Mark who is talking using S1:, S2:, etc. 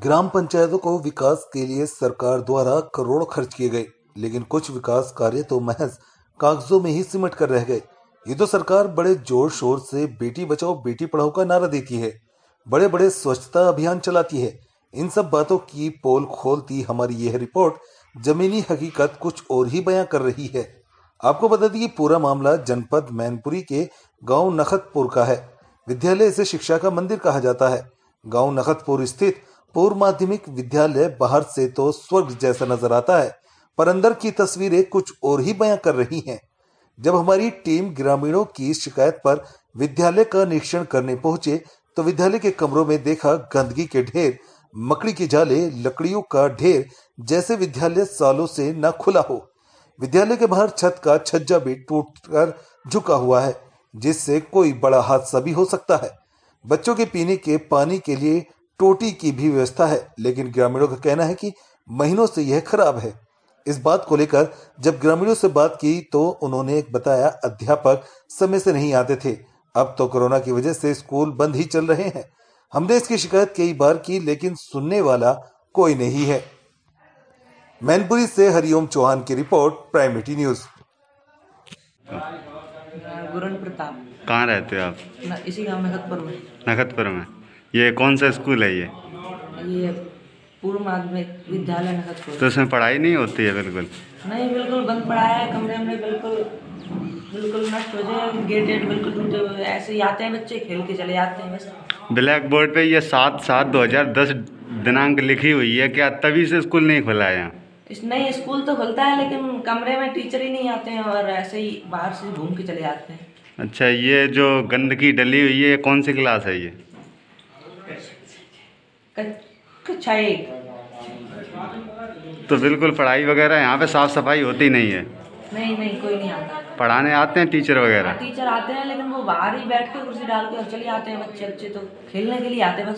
S1: ग्राम पंचायतों को विकास के लिए सरकार द्वारा करोड़ खर्च किए गए लेकिन कुछ विकास कार्य तो महज कागजों में ही सिमट कर रह गए ये तो सरकार बड़े जोर शोर से बेटी बचाओ बेटी पढ़ाओ का नारा देती है बड़े बड़े स्वच्छता अभियान चलाती है इन सब बातों की पोल खोलती हमारी यह रिपोर्ट जमीनी हकीकत कुछ और ही बयां कर रही है आपको बता दें कि पूरा मामला जनपद मैनपुरी के गांव नखतपुर का है विद्यालय इसे शिक्षा का मंदिर कहा जाता है गांव नखतपुर स्थित पूर्व माध्यमिक विद्यालय बाहर से तो स्वर्ग जैसा नजर आता है पर अंदर की तस्वीरें कुछ और ही बयां कर रही हैं जब हमारी टीम ग्रामीणों की शिकायत पर विद्यालय का निरीक्षण करने पहुंचे तो विद्यालय के कमरों में देखा गंदगी के ढेर मकड़ी के जाले लकड़ियों का ढेर जैसे विद्यालय सालों से न खुला हो विद्यालय के बाहर छत का छज्जा भी टूटकर झुका हुआ है जिससे कोई बड़ा हादसा भी हो सकता है बच्चों के पीने के पानी के लिए टोटी की भी व्यवस्था है लेकिन ग्रामीणों का कहना है कि महीनों से यह खराब है इस बात को लेकर जब ग्रामीणों से बात की तो उन्होंने बताया अध्यापक समय से नहीं आते थे अब तो कोरोना की वजह से स्कूल बंद ही चल रहे हैं हमने इसकी शिकायत कई बार की लेकिन सुनने वाला कोई नहीं है मैनपुरी से हरिओम चौहान की report prime news
S2: Guran Pratap कहाँ रहते हो आप इसी गांव नखतपुर में नखतपुर में ये कौन सा स्कूल है ये ये पूर्व माध्यमिक विद्यालय नगर तो इसमें पढ़ाई नहीं होती है बिल्कुल नहीं बिल्कुल बंद पड़ा है कमरे में बिल्कुल बिल्कुल नष्ट हो जाए गेट वेट बिल्कुल टूटे हुए ऐसे ही आते हैं बच्चे खेल के चले जाते हैं बस ब्लैक बोर्ड पे ये सात सात दो हज़ार दस दिनांक लिखी हुई है क्या तभी से स्कूल नहीं खुला है यहाँ नहीं स्कूल तो खुलता है लेकिन कमरे में टीचर ही नहीं आते हैं और ऐसे ही बाहर से घूम के चले जाते हैं अच्छा ये जो गंदगी डली हुई है कौन सी क्लास है ये तो बिल्कुल पढ़ाई वगैरह यहाँ पे साफ सफाई होती नहीं है नहीं नहीं कोई नहीं आता पढ़ाने आते हैं टीचर वगैरह हाँ, टीचर आते हैं लेकिन वो बाहर ही बैठ के कुर्सी डाल के चले आते हैं बच्चे अच्छे तो खेलने के लिए आते हैं